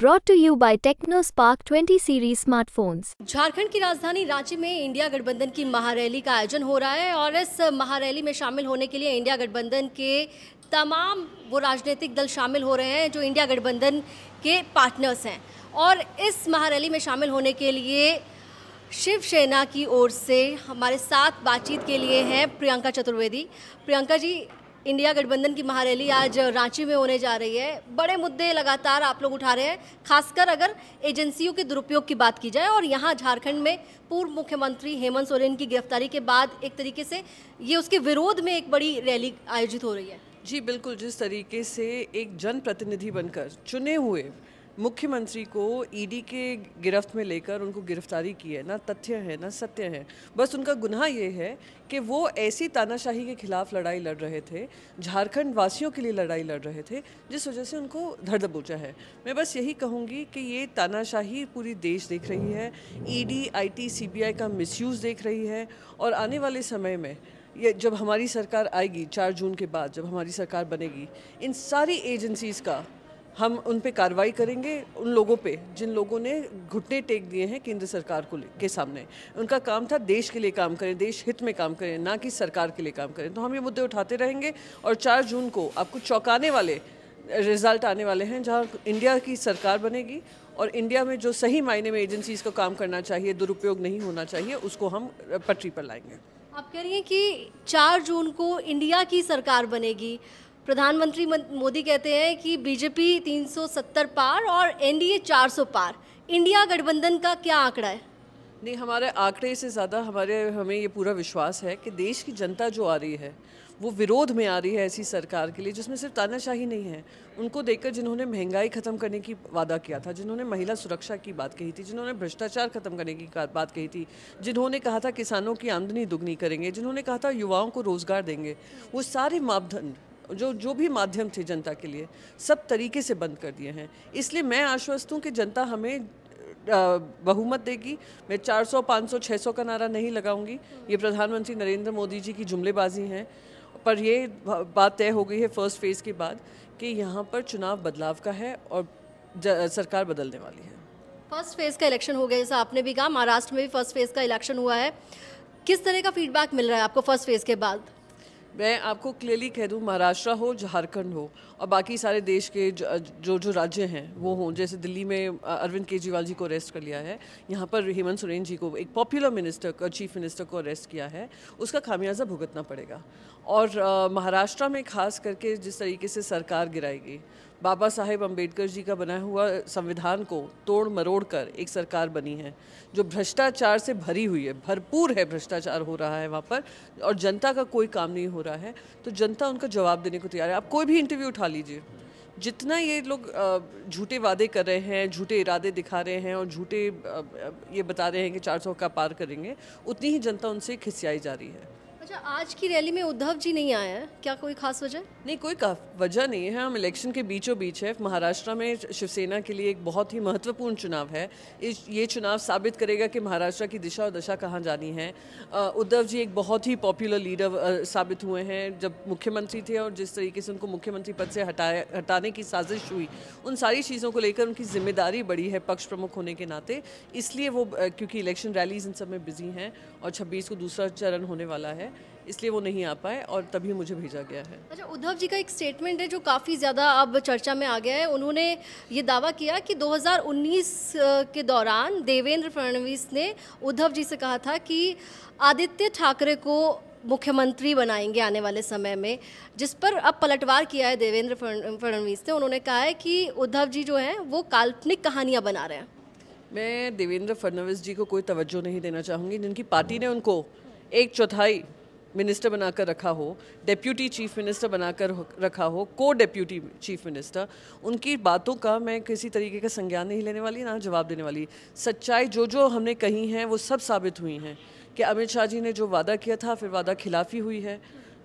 Broad to you by Tecno Spark twenty series smartphones Jharkhand की राजधानी रांची में इंडिया गठबंधन की महारैली का आयोजन हो रहा है और इस महारैली में शामिल होने के लिए इंडिया गठबंधन के तमाम वो राजनीतिक दल शामिल हो रहे हैं जो इंडिया गठबंधन के पार्टनर्स हैं और इस महारैली में शामिल होने के लिए शिवसेना की ओर से हमारे साथ बातचीत के लिए हैं प्रियंका चतुर्वेदी प्रियंका जी इंडिया गठबंधन की महारैली आज रांची में होने जा रही है बड़े मुद्दे लगातार आप लोग उठा रहे हैं खासकर अगर एजेंसियों के दुरुपयोग की बात की जाए और यहाँ झारखंड में पूर्व मुख्यमंत्री हेमंत सोरेन की गिरफ्तारी के बाद एक तरीके से ये उसके विरोध में एक बड़ी रैली आयोजित हो रही है जी बिल्कुल जिस तरीके से एक जनप्रतिनिधि बनकर चुने हुए मुख्यमंत्री को ईडी e के गिरफ्त में लेकर उनको गिरफ्तारी की है ना तथ्य है ना सत्य है बस उनका गुनाह ये है कि वो ऐसी तानाशाही के खिलाफ लड़ाई लड़ रहे थे झारखंड वासियों के लिए लड़ाई लड़ रहे थे जिस वजह से उनको धर दबोचा है मैं बस यही कहूँगी कि ये तानाशाही पूरी देश देख रही है ईडी आईटी सीबीआई का मिसयूज़ देख रही है और आने वाले समय में ये जब हमारी सरकार आएगी चार जून के बाद जब हमारी सरकार बनेगी इन सारी एजेंसीज़ का हम उन पे कार्रवाई करेंगे उन लोगों पे जिन लोगों ने घुटने टेक दिए हैं केंद्र सरकार को के सामने उनका काम था देश के लिए काम करें देश हित में काम करें ना कि सरकार के लिए काम करें तो हम ये मुद्दे उठाते रहेंगे और चार जून को आपको चौंकाने वाले रिजल्ट आने वाले हैं जहाँ इंडिया की सरकार बनेगी और इंडिया में जो सही मायने में एजेंसीज को काम करना चाहिए दुरुपयोग नहीं होना चाहिए उसको हम पटरी पर लाएंगे आप कह रही हैं कि चार जून को इंडिया की सरकार बनेगी प्रधानमंत्री मोदी कहते हैं कि बीजेपी 370 पार और एनडीए 400 पार इंडिया गठबंधन का क्या आंकड़ा है नहीं हमारे आंकड़े से ज़्यादा हमारे हमें ये पूरा विश्वास है कि देश की जनता जो आ रही है वो विरोध में आ रही है ऐसी सरकार के लिए जिसमें सिर्फ तानाशाही नहीं है उनको देखकर जिन्होंने महंगाई खत्म करने की वादा किया था जिन्होंने महिला सुरक्षा की बात कही थी जिन्होंने भ्रष्टाचार खत्म करने की बात कही थी जिन्होंने कहा था किसानों की आमदनी दुगनी करेंगे जिन्होंने कहा था युवाओं को रोज़गार देंगे वो सारे मापदंड जो जो भी माध्यम थे जनता के लिए सब तरीके से बंद कर दिए हैं इसलिए मैं आश्वस्त हूँ कि जनता हमें बहुमत देगी मैं 400, 500, 600 का नारा नहीं लगाऊंगी ये प्रधानमंत्री नरेंद्र मोदी जी की जुमलेबाजी हैं पर ये बात तय हो गई है फर्स्ट फेज़ के बाद कि यहाँ पर चुनाव बदलाव का है और सरकार बदलने वाली है फर्स्ट फेज़ का इलेक्शन हो गया जैसा आपने भी कहा महाराष्ट्र में भी फर्स्ट फेज़ का इलेक्शन हुआ है किस तरह का फीडबैक मिल रहा है आपको फर्स्ट फेज़ के बाद मैं आपको क्लियरली कह दूं महाराष्ट्र हो झारखंड हो और बाकी सारे देश के जो जो राज्य हैं वो हों जैसे दिल्ली में अरविंद केजरीवाल जी को अरेस्ट कर लिया है यहाँ पर हेमंत सोरेन जी को एक पॉपुलर मिनिस्टर चीफ मिनिस्टर को अरेस्ट किया है उसका खामियाजा भुगतना पड़ेगा और महाराष्ट्र में खास करके जिस तरीके से सरकार गिराएगी बाबा साहेब अम्बेडकर जी का बनाया हुआ संविधान को तोड़ मरोड़ कर एक सरकार बनी है जो भ्रष्टाचार से भरी हुई है भरपूर है भ्रष्टाचार हो रहा है वहाँ पर और जनता का कोई काम नहीं हो रहा है तो जनता उनका जवाब देने को तैयार है आप कोई भी इंटरव्यू उठा लीजिए जितना ये लोग झूठे वादे कर रहे हैं झूठे इरादे दिखा रहे हैं और झूठे ये बता रहे हैं कि 400 का पार करेंगे उतनी ही जनता उनसे खिसियाई जा रही है अच्छा आज की रैली में उद्धव जी नहीं आए हैं क्या कोई खास वजह नहीं कोई वजह नहीं है हम इलेक्शन के बीचों बीच है महाराष्ट्र में शिवसेना के लिए एक बहुत ही महत्वपूर्ण चुनाव है इस ये चुनाव साबित करेगा कि महाराष्ट्र की दिशा और दशा कहाँ जानी है उद्धव जी एक बहुत ही पॉपुलर लीडर साबित हुए हैं जब मुख्यमंत्री थे और जिस तरीके से उनको मुख्यमंत्री पद से हटाए हटाने की साजिश हुई उन सारी चीज़ों को लेकर उनकी जिम्मेदारी बड़ी है पक्ष प्रमुख होने के नाते इसलिए वो क्योंकि इलेक्शन रैलीज इन सब में बिजी हैं और छब्बीस को दूसरा चरण होने वाला है इसलिए वो नहीं आ पाए और तभी मुझे भेजा गया है अच्छा उद्धव जी का एक स्टेटमेंट है जो काफ़ी ज़्यादा अब चर्चा में आ गया है उन्होंने ये दावा किया कि 2019 के दौरान देवेंद्र फडणवीस ने उद्धव जी से कहा था कि आदित्य ठाकरे को मुख्यमंत्री बनाएंगे आने वाले समय में जिस पर अब पलटवार किया है देवेंद्र फडणवीस ने उन्होंने कहा है कि उद्धव जी जो हैं वो काल्पनिक कहानियाँ बना रहे हैं मैं देवेंद्र फडणवीस जी को कोई तवज्जो नहीं देना चाहूँगी जिनकी पार्टी ने उनको एक चौथाई मिनिस्टर बनाकर रखा हो डेप्यूटी चीफ मिनिस्टर बनाकर रखा हो को डेप्यूटी चीफ मिनिस्टर उनकी बातों का मैं किसी तरीके का संज्ञान नहीं लेने वाली ना जवाब देने वाली सच्चाई जो जो हमने कही हैं वो सब साबित हुई हैं कि अमित शाह जी ने जो वादा किया था फिर वादा खिलाफी हुई है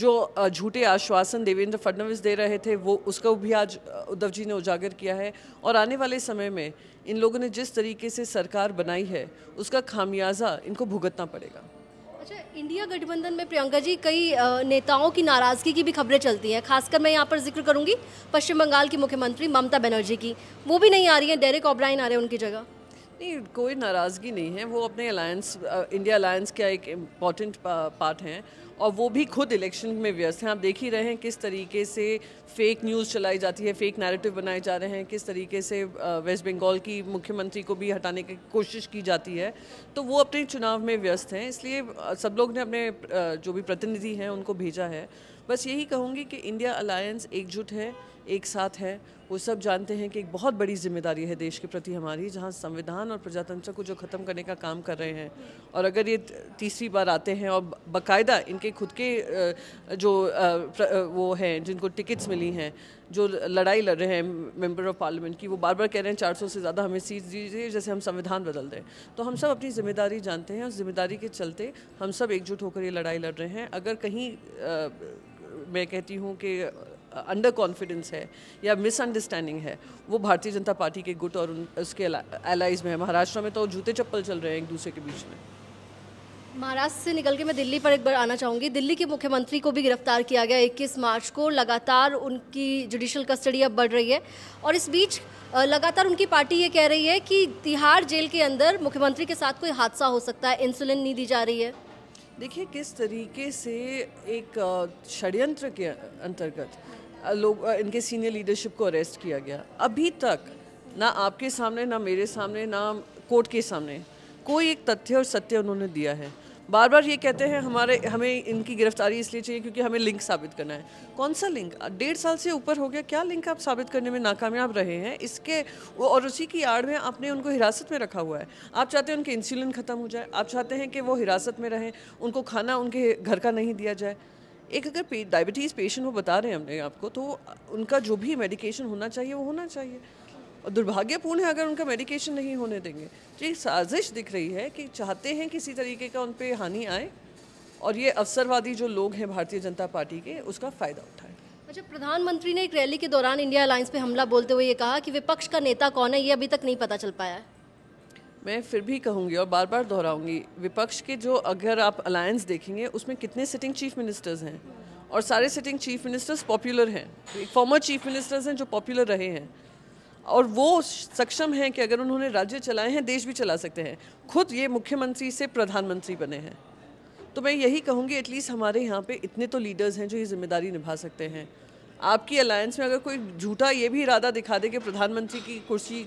जो झूठे आश्वासन देवेंद्र फडणवीस दे रहे थे वो उसका भी आज उद्धव जी ने उजागर किया है और आने वाले समय में इन लोगों ने जिस तरीके से सरकार बनाई है उसका खामियाजा इनको भुगतना पड़ेगा अच्छा इंडिया गठबंधन में प्रियंका जी कई नेताओं की नाराज़गी की भी खबरें चलती हैं खासकर मैं यहाँ पर जिक्र करूंगी पश्चिम बंगाल की मुख्यमंत्री ममता बनर्जी की वो भी नहीं आ रही है डेरेक ऑब्राइन आ रहे हैं उनकी जगह नहीं कोई नाराज़गी नहीं है वो अपने अलायंस इंडिया अलायंस का एक इम्पॉर्टेंट पार्ट हैं और वो भी खुद इलेक्शन में व्यस्त हैं आप देख ही रहे हैं किस तरीके से फेक न्यूज़ चलाई जाती है फेक नैरेटिव बनाए जा रहे हैं किस तरीके से वेस्ट uh, बंगाल की मुख्यमंत्री को भी हटाने की कोशिश की जाती है तो वो अपने चुनाव में व्यस्त हैं इसलिए uh, सब लोग ने अपने uh, जो भी प्रतिनिधि हैं उनको भेजा है बस यही कहूँगी कि इंडिया अलायंस एकजुट है एक साथ है वो सब जानते हैं कि एक बहुत बड़ी जिम्मेदारी है देश के प्रति हमारी जहाँ संविधान और प्रजातंत्र को जो ख़त्म करने का काम कर रहे हैं और अगर ये तीसरी बार आते हैं और बाकायदा इनके खुद के जो वो हैं जिनको टिकट्स मिली हैं जो लड़ाई लड़ रहे हैं मेंबर ऑफ पार्लियामेंट की वो बार बार कह रहे हैं चार से ज़्यादा हमें सीट दीजिए जैसे हम संविधान बदल दें तो हम सब अपनी जिम्मेदारी जानते हैं और जिम्मेदारी के चलते हम सब एकजुट होकर ये लड़ाई लड़ रहे हैं अगर कहीं मैं कहती हूँ कि अंडर कॉन्फिडेंस है या मिसअंडरस्टैंडिंग है वो भारतीय जनता पार्टी के गुट और उन, उसके एलाइज में है महाराष्ट्र में तो जूते चप्पल चल रहे हैं एक दूसरे के बीच में महाराष्ट्र से निकल के मैं दिल्ली पर एक बार आना चाहूँगी दिल्ली के मुख्यमंत्री को भी गिरफ्तार किया गया 21 मार्च को लगातार उनकी जुडिशल कस्टडी अब बढ़ रही है और इस बीच लगातार उनकी पार्टी ये कह रही है कि तिहाड़ जेल के अंदर मुख्यमंत्री के साथ कोई हादसा हो सकता है इंसुलिन नहीं दी जा रही है देखिए किस तरीके से एक षड्यंत्र के अंतर्गत लोग इनके सीनियर लीडरशिप को अरेस्ट किया गया अभी तक ना आपके सामने ना मेरे सामने ना कोर्ट के सामने कोई एक तथ्य और सत्य उन्होंने दिया है बार बार ये कहते हैं हमारे हमें इनकी गिरफ्तारी इसलिए चाहिए क्योंकि हमें लिंक साबित करना है कौन सा लिंक डेढ़ साल से ऊपर हो गया क्या लिंक आप साबित करने में नाकामयाब रहे हैं इसके और उसी की आड़ में आपने उनको हिरासत में रखा हुआ है आप चाहते हैं उनके इंसुलिन ख़त्म हो जाए आप चाहते हैं कि वो हिरासत में रहें उनको खाना उनके घर का नहीं दिया जाए एक अगर डायबिटीज़ पेशेंट वो बता रहे हैं हमने आपको तो उनका जो भी मेडिकेशन होना चाहिए वो होना चाहिए और दुर्भाग्यपूर्ण है अगर उनका मेडिकेशन नहीं होने देंगे तो ये साजिश दिख रही है कि चाहते हैं किसी तरीके का उन पर हानि आए और ये अवसरवादी जो लोग हैं भारतीय जनता पार्टी के उसका फ़ायदा उठाए अच्छा प्रधानमंत्री ने एक रैली के दौरान इंडिया अलायंस पे हमला बोलते हुए ये कहा कि विपक्ष का नेता कौन है ये अभी तक नहीं पता चल पाया है मैं फिर भी कहूँगी और बार बार दोहराऊंगी विपक्ष के जो अगर आप अलायंस देखेंगे उसमें कितने सिटिंग चीफ मिनिस्टर्स हैं और सारे सिटिंग चीफ मिनिस्टर्स पॉपुलर हैं फॉर्मर चीफ मिनिस्टर्स हैं जो पॉपुलर रहे हैं और वो सक्षम हैं कि अगर उन्होंने राज्य चलाए हैं देश भी चला सकते हैं खुद ये मुख्यमंत्री से प्रधानमंत्री बने हैं तो मैं यही कहूँगी एटलीस्ट हमारे यहाँ पे इतने तो लीडर्स हैं जो ये जिम्मेदारी निभा सकते हैं आपकी अलायंस में अगर कोई झूठा ये भी इरादा दिखा दे कि प्रधानमंत्री की कुर्सी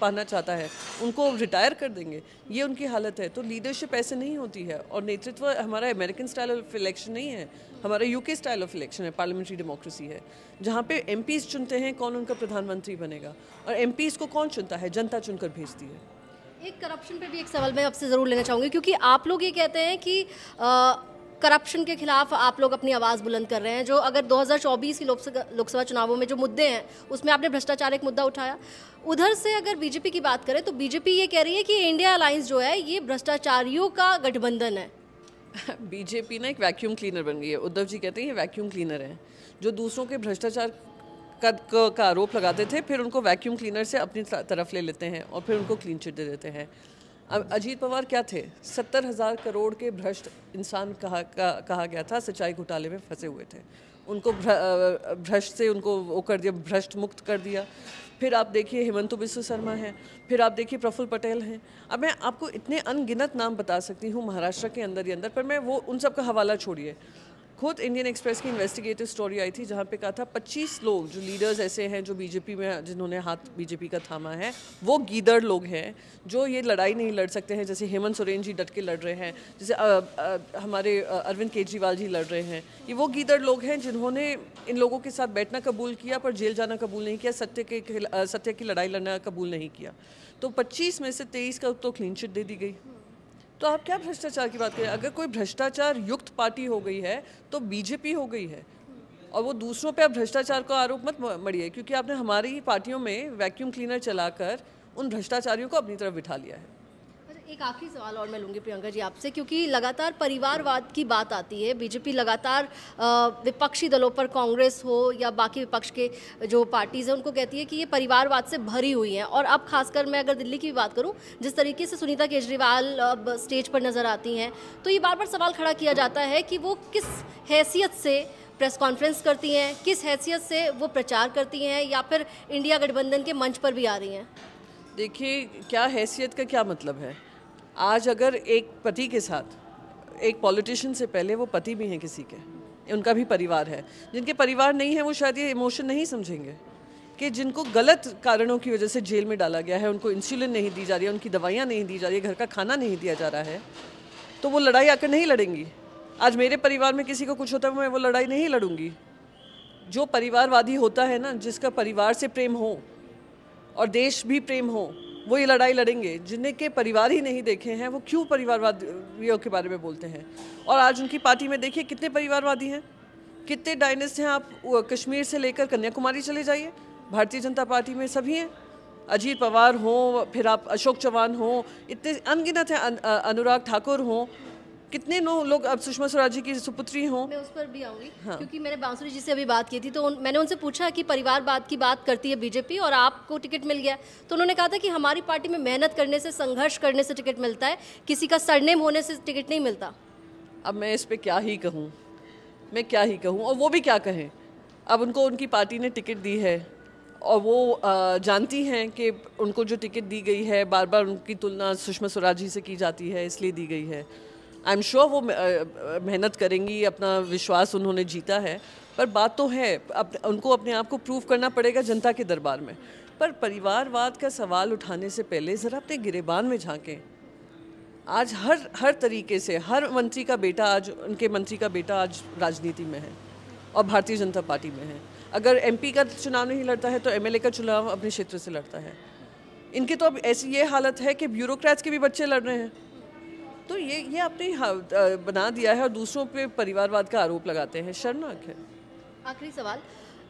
पाना चाहता है उनको रिटायर कर देंगे ये उनकी हालत है तो लीडरशिप ऐसे नहीं होती है और नेतृत्व हमारा अमेरिकन स्टाइल ऑफ इलेक्शन नहीं है हमारा यूके स्टाइल ऑफ इलेक्शन है पार्लियामेंट्री डेमोक्रेसी है जहाँ पे एम चुनते हैं कौन उनका प्रधानमंत्री बनेगा और एम को कौन चुनता है जनता चुनकर भेजती है एक करप्शन पे भी एक सवाल मैं आपसे ज़रूर लेना चाहूँगी क्योंकि आप लोग ये कहते हैं कि आ, करप्शन के खिलाफ आप लोग अपनी आवाज़ बुलंद कर रहे हैं जो अगर 2024 की लोकसभा चुनावों में जो मुद्दे हैं उसमें आपने भ्रष्टाचार एक मुद्दा उठाया उधर से अगर बीजेपी की बात करें तो बीजेपी ये कह रही है कि इंडिया अलायंस जो है ये भ्रष्टाचारियों का गठबंधन है बीजेपी ना एक वैक्यूम क्लीनर बन गई है उद्धव जी कहते हैं ये वैक्यूम क्लीनर है जो दूसरों के भ्रष्टाचार का, का, का आरोप लगाते थे फिर उनको वैक्यूम क्लीनर से अपनी तरफ ले लेते हैं और फिर उनको क्लीन चिट दे देते हैं अजीत पवार क्या थे सत्तर हज़ार करोड़ के भ्रष्ट इंसान कहा का, कहा गया था सिंचाई घोटाले में फंसे हुए थे उनको भ्रष्ट से उनको वो कर दिया भ्रष्ट मुक्त कर दिया फिर आप देखिए हेमंत बिश्व शर्मा हैं फिर आप देखिए प्रफुल्ल पटेल हैं अब मैं आपको इतने अनगिनत नाम बता सकती हूँ महाराष्ट्र के अंदर ही अंदर पर मैं वो उन सब का हवाला छोड़िए खुद इंडियन एक्सप्रेस की इन्वेस्टिगेटिव स्टोरी आई थी जहाँ पे कहा था 25 लोग जो लीडर्स ऐसे हैं जो बीजेपी में जिन्होंने हाथ बीजेपी का थामा है वो गीदड़ लोग हैं जो ये लड़ाई नहीं लड़ सकते हैं जैसे हेमंत सोरेन जी डट के लड़ रहे हैं जैसे आ, आ, हमारे अरविंद केजरीवाल जी लड़ रहे हैं ये वो गीदड़ लोग हैं जिन्होंने इन लोगों के साथ बैठना कबूल किया पर जेल जाना कबूल नहीं किया सत्य के सत्य की लड़ाई लड़ना कबूल नहीं किया तो पच्चीस में से तेईस का तो क्लीन चिट दे दी गई तो आप क्या भ्रष्टाचार की बात करें अगर कोई भ्रष्टाचार युक्त पार्टी हो गई है तो बीजेपी हो गई है और वो दूसरों पे आप भ्रष्टाचार का आरोप मत मड़िए क्योंकि आपने हमारी पार्टियों में वैक्यूम क्लीनर चलाकर उन भ्रष्टाचारियों को अपनी तरफ बिठा लिया है एक आखिरी सवाल और मैं लूँगी प्रियंका जी आपसे क्योंकि लगातार परिवारवाद की बात आती है बीजेपी लगातार विपक्षी दलों पर कांग्रेस हो या बाकी विपक्ष के जो पार्टीज़ हैं उनको कहती है कि ये परिवारवाद से भरी हुई हैं और अब खासकर मैं अगर दिल्ली की बात करूँ जिस तरीके से सुनीता केजरीवाल अब स्टेज पर नज़र आती हैं तो ये बार बार सवाल खड़ा किया जाता है कि वो किस हैसियत से प्रेस कॉन्फ्रेंस करती हैं किस हैसियत से वो प्रचार करती हैं या फिर इंडिया गठबंधन के मंच पर भी आ रही हैं देखिए क्या हैसियत का क्या मतलब है आज अगर एक पति के साथ एक पॉलिटिशियन से पहले वो पति भी हैं किसी के उनका भी परिवार है जिनके परिवार नहीं है वो शायद ये इमोशन नहीं समझेंगे कि जिनको गलत कारणों की वजह से जेल में डाला गया है उनको इंसुलिन नहीं दी जा रही है उनकी दवाइयाँ नहीं दी जा रही है घर का खाना नहीं दिया जा रहा है तो वो लड़ाई आकर नहीं लड़ेंगी आज मेरे परिवार में किसी को कुछ होता है मैं वो लड़ाई नहीं लड़ूंगी जो परिवारवादी होता है ना जिसका परिवार से प्रेम हो और देश भी प्रेम हो वो ये लड़ाई लड़ेंगे जिनके परिवार ही नहीं देखे हैं वो क्यों परिवारवादियों के बारे में बोलते हैं और आज उनकी पार्टी में देखिए कितने परिवारवादी हैं कितने डायनेस्ट हैं आप कश्मीर से लेकर कन्याकुमारी चले जाइए भारतीय जनता पार्टी में सभी हैं अजीत पवार हों फिर आप अशोक चौहान हों इतने अनगिनत हैं अनुराग ठाकुर हों कितने लोग अब सुषमा स्वराज जी की सुपुत्री हों मैं उस पर भी आऊंगी हाँ। क्योंकि मैंने बांसुरी जी से अभी बात की थी तो उन, मैंने उनसे पूछा कि परिवार बात की बात करती है बीजेपी और आपको टिकट मिल गया तो उन्होंने कहा था कि हमारी पार्टी में मेहनत करने से संघर्ष करने से टिकट मिलता है किसी का सरनेम होने से टिकट नहीं मिलता अब मैं इस पर क्या ही कहूँ मैं क्या ही कहूँ और वो भी क्या कहें अब उनको उनकी पार्टी ने टिकट दी है और वो जानती हैं कि उनको जो टिकट दी गई है बार बार उनकी तुलना सुषमा स्वराज जी से की जाती है इसलिए दी गई है आई एम श्योर वो मेहनत करेंगी अपना विश्वास उन्होंने जीता है पर बात तो है अप, उनको अपने आप को प्रूव करना पड़ेगा जनता के दरबार में पर परिवारवाद का सवाल उठाने से पहले ज़रा अपने गिरेबान में झांकें आज हर हर तरीके से हर मंत्री का बेटा आज उनके मंत्री का बेटा आज राजनीति में है और भारतीय जनता पार्टी में है अगर एमपी का चुनाव नहीं लड़ता है तो एमएलए का चुनाव अपने क्षेत्र से लड़ता है इनके तो अब ऐसी ये हालत है कि ब्यूरोक्रेट्स के भी बच्चे लड़ रहे हैं तो ये ये आपने बना दिया है और दूसरों पे परिवारवाद का आरोप लगाते हैं शर्मनाक है आखिरी सवाल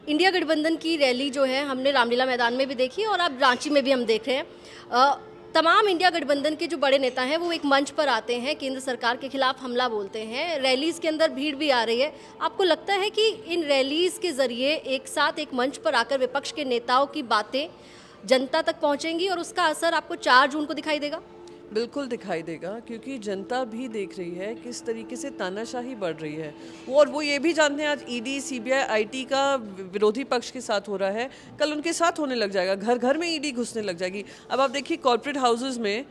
इंडिया गठबंधन की रैली जो है हमने रामलीला मैदान में भी देखी और अब रांची में भी हम देख रहे हैं तमाम इंडिया गठबंधन के जो बड़े नेता हैं वो एक मंच पर आते हैं केंद्र सरकार के खिलाफ हमला बोलते हैं रैलीज के अंदर भीड़ भी आ रही है आपको लगता है कि इन रैलीज के जरिए एक साथ एक मंच पर आकर विपक्ष के नेताओं की बातें जनता तक पहुंचेंगी और उसका असर आपको चार जून को दिखाई देगा बिल्कुल दिखाई देगा क्योंकि जनता भी देख रही है किस तरीके से तानाशाही बढ़ रही है वो और वो ये भी जानते हैं आज ईडी सीबीआई आईटी का विरोधी पक्ष के साथ हो रहा है कल उनके साथ होने लग जाएगा घर घर में ईडी e घुसने लग जाएगी अब आप देखिए कॉरपोरेट हाउसेज में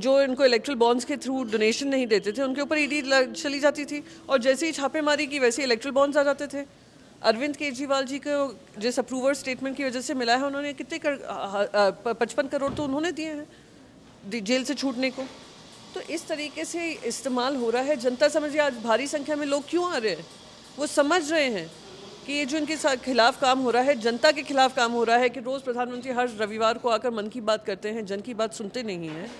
जो इनको इलेक्ट्रल बॉन्ड्स के थ्रू डोनेशन नहीं देते थे उनके ऊपर ईडी e चली जाती थी और जैसे ही छापेमारी की वैसे इलेक्ट्रल बॉन्ड्स आ जाते थे अरविंद केजरीवाल जी को जिस अप्रूवर स्टेटमेंट की वजह से मिला है उन्होंने कितने कर पचपन करोड़ तो उन्होंने दिए हैं जेल से छूटने को तो इस तरीके से इस्तेमाल हो रहा है जनता समझिए आज भारी संख्या में लोग क्यों आ रहे हैं वो समझ रहे हैं कि ये जो इनके साथ खिलाफ काम हो रहा है जनता के खिलाफ काम हो रहा है कि रोज़ प्रधानमंत्री हर रविवार को आकर मन की बात करते हैं जन की बात सुनते नहीं हैं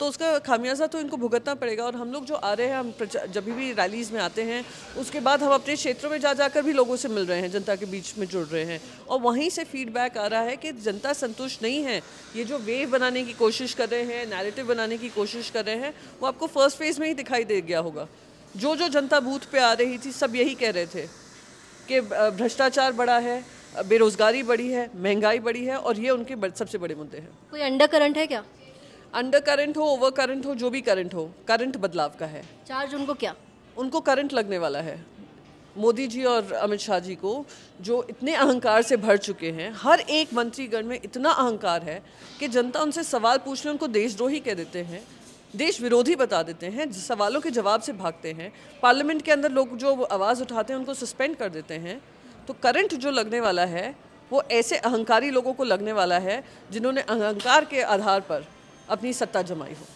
तो उसका खामियाजा तो इनको भुगतना पड़ेगा और हम लोग जो आ रहे हैं हम जब भी रैलीज़ में आते हैं उसके बाद हम अपने क्षेत्रों में जा जाकर भी लोगों से मिल रहे हैं जनता के बीच में जुड़ रहे हैं और वहीं से फीडबैक आ रहा है कि जनता संतुष्ट नहीं है ये जो वेव बनाने की कोशिश कर रहे हैं नैरेटिव बनाने की कोशिश कर रहे हैं वो आपको फर्स्ट फेज़ में ही दिखाई दे गया होगा जो जो जनता बूथ पे आ रही थी सब यही कह रहे थे कि भ्रष्टाचार बड़ा है बेरोज़गारी बढ़ी है महंगाई बढ़ी है और ये उनके सबसे बड़े मुद्दे हैं कोई अंडर करंट है क्या अंडर करंट हो ओवर करंट हो जो भी करंट हो करंट बदलाव का है चार्ज उनको क्या उनको करंट लगने वाला है मोदी जी और अमित शाह जी को जो इतने अहंकार से भर चुके हैं हर एक मंत्रीगण में इतना अहंकार है कि जनता उनसे सवाल पूछ उनको देशद्रोही कह देते हैं देश विरोधी बता देते हैं सवालों के जवाब से भागते हैं पार्लियामेंट के अंदर लोग जो आवाज़ उठाते हैं उनको सस्पेंड कर देते हैं तो करंट जो लगने वाला है वो ऐसे अहंकारी लोगों को लगने वाला है जिन्होंने अहंकार के आधार पर अपनी सत्ता जमाई हो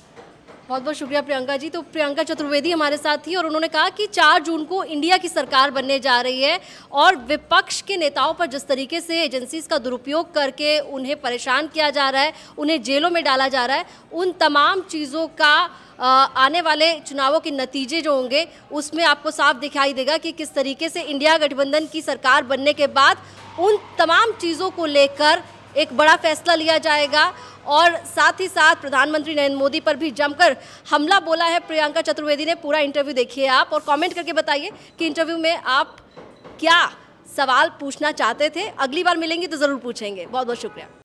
बहुत बहुत शुक्रिया प्रियंका जी तो प्रियंका चतुर्वेदी हमारे साथ थी और उन्होंने कहा कि 4 जून को इंडिया की सरकार बनने जा रही है और विपक्ष के नेताओं पर जिस तरीके से एजेंसीज का दुरुपयोग करके उन्हें परेशान किया जा रहा है उन्हें जेलों में डाला जा रहा है उन तमाम चीज़ों का आने वाले चुनावों के नतीजे जो होंगे उसमें आपको साफ दिखाई देगा कि किस तरीके से इंडिया गठबंधन की सरकार बनने के बाद उन तमाम चीज़ों को लेकर एक बड़ा फैसला लिया जाएगा और साथ ही साथ प्रधानमंत्री नरेंद्र मोदी पर भी जमकर हमला बोला है प्रियंका चतुर्वेदी ने पूरा इंटरव्यू देखिए आप और कमेंट करके बताइए कि इंटरव्यू में आप क्या सवाल पूछना चाहते थे अगली बार मिलेंगी तो ज़रूर पूछेंगे बहुत बहुत शुक्रिया